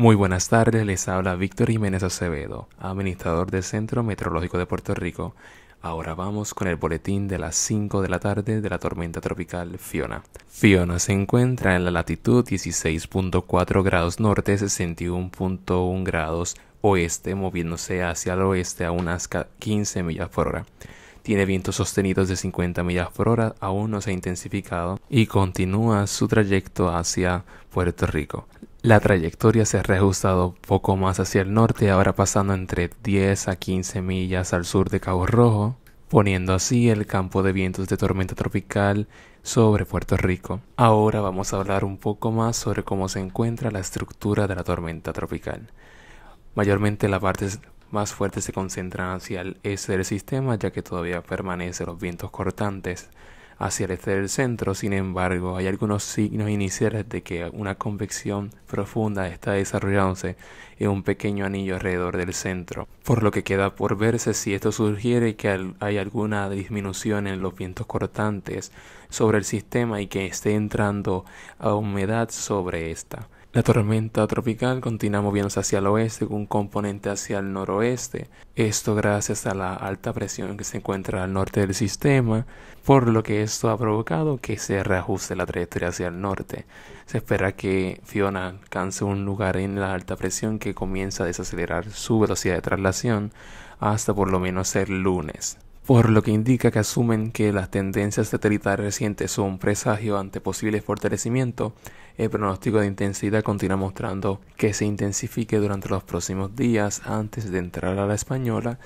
Muy buenas tardes, les habla Víctor Jiménez Acevedo, administrador del Centro Meteorológico de Puerto Rico. Ahora vamos con el boletín de las 5 de la tarde de la tormenta tropical Fiona. Fiona se encuentra en la latitud 16.4 grados norte, 61.1 grados oeste, moviéndose hacia el oeste a unas 15 millas por hora. Tiene vientos sostenidos de 50 millas por hora, aún no se ha intensificado y continúa su trayecto hacia Puerto Rico. La trayectoria se ha reajustado poco más hacia el norte, ahora pasando entre 10 a 15 millas al sur de Cabo Rojo, poniendo así el campo de vientos de tormenta tropical sobre Puerto Rico. Ahora vamos a hablar un poco más sobre cómo se encuentra la estructura de la tormenta tropical. Mayormente las partes más fuertes se concentran hacia el este del sistema, ya que todavía permanecen los vientos cortantes hacia el este del centro. Sin embargo, hay algunos signos iniciales de que una convección profunda está desarrollándose en un pequeño anillo alrededor del centro, por lo que queda por verse si esto sugiere que hay alguna disminución en los vientos cortantes sobre el sistema y que esté entrando a humedad sobre esta. La tormenta tropical continúa moviéndose hacia el oeste con un componente hacia el noroeste, esto gracias a la alta presión que se encuentra al norte del sistema, por lo que esto ha provocado que se reajuste la trayectoria hacia el norte. Se espera que Fiona alcance un lugar en la alta presión que comienza a desacelerar su velocidad de traslación hasta por lo menos el lunes por lo que indica que asumen que las tendencias satelitales recientes son un presagio ante posible fortalecimiento, el pronóstico de intensidad continúa mostrando que se intensifique durante los próximos días antes de entrar a la española,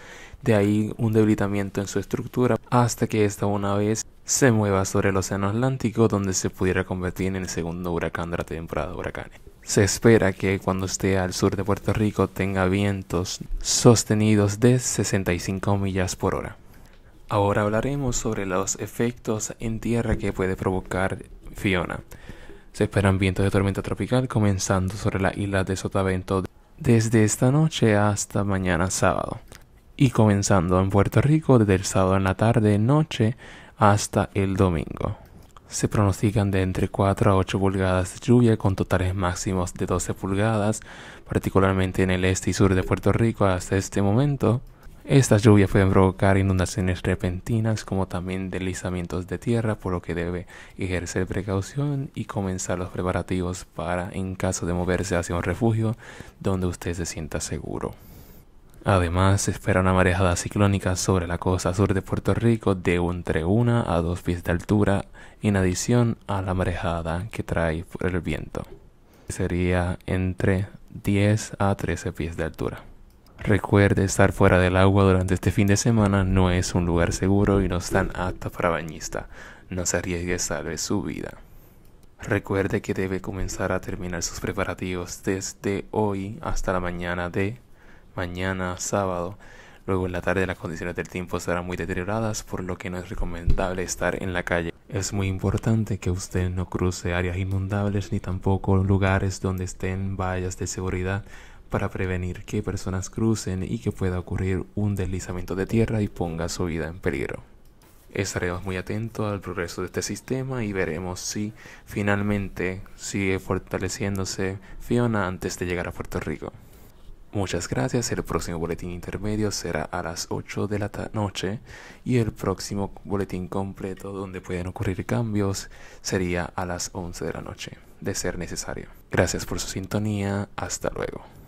de ahí un debilitamiento en su estructura hasta que esta una vez se mueva sobre el Océano Atlántico donde se pudiera convertir en el segundo huracán de la temporada de huracanes. Se espera que cuando esté al sur de Puerto Rico tenga vientos sostenidos de 65 millas por hora. Ahora hablaremos sobre los efectos en tierra que puede provocar Fiona. Se esperan vientos de tormenta tropical comenzando sobre la isla de Sotavento desde esta noche hasta mañana sábado y comenzando en Puerto Rico desde el sábado en la tarde noche hasta el domingo. Se pronostican de entre 4 a 8 pulgadas de lluvia con totales máximos de 12 pulgadas, particularmente en el este y sur de Puerto Rico hasta este momento. Estas lluvias pueden provocar inundaciones repentinas como también deslizamientos de tierra, por lo que debe ejercer precaución y comenzar los preparativos para en caso de moverse hacia un refugio donde usted se sienta seguro. Además, se espera una marejada ciclónica sobre la costa sur de Puerto Rico de entre 1 a 2 pies de altura, en adición a la marejada que trae por el viento. Sería entre 10 a 13 pies de altura. Recuerde estar fuera del agua durante este fin de semana no es un lugar seguro y no es tan apto para bañista. No se arriesgue a salvar su vida. Recuerde que debe comenzar a terminar sus preparativos desde hoy hasta la mañana de mañana sábado. Luego en la tarde las condiciones del tiempo serán muy deterioradas, por lo que no es recomendable estar en la calle. Es muy importante que usted no cruce áreas inundables ni tampoco lugares donde estén vallas de seguridad para prevenir que personas crucen y que pueda ocurrir un deslizamiento de tierra y ponga su vida en peligro. Estaremos muy atentos al progreso de este sistema y veremos si finalmente sigue fortaleciéndose Fiona antes de llegar a Puerto Rico. Muchas gracias, el próximo boletín intermedio será a las 8 de la noche y el próximo boletín completo donde pueden ocurrir cambios sería a las 11 de la noche, de ser necesario. Gracias por su sintonía, hasta luego.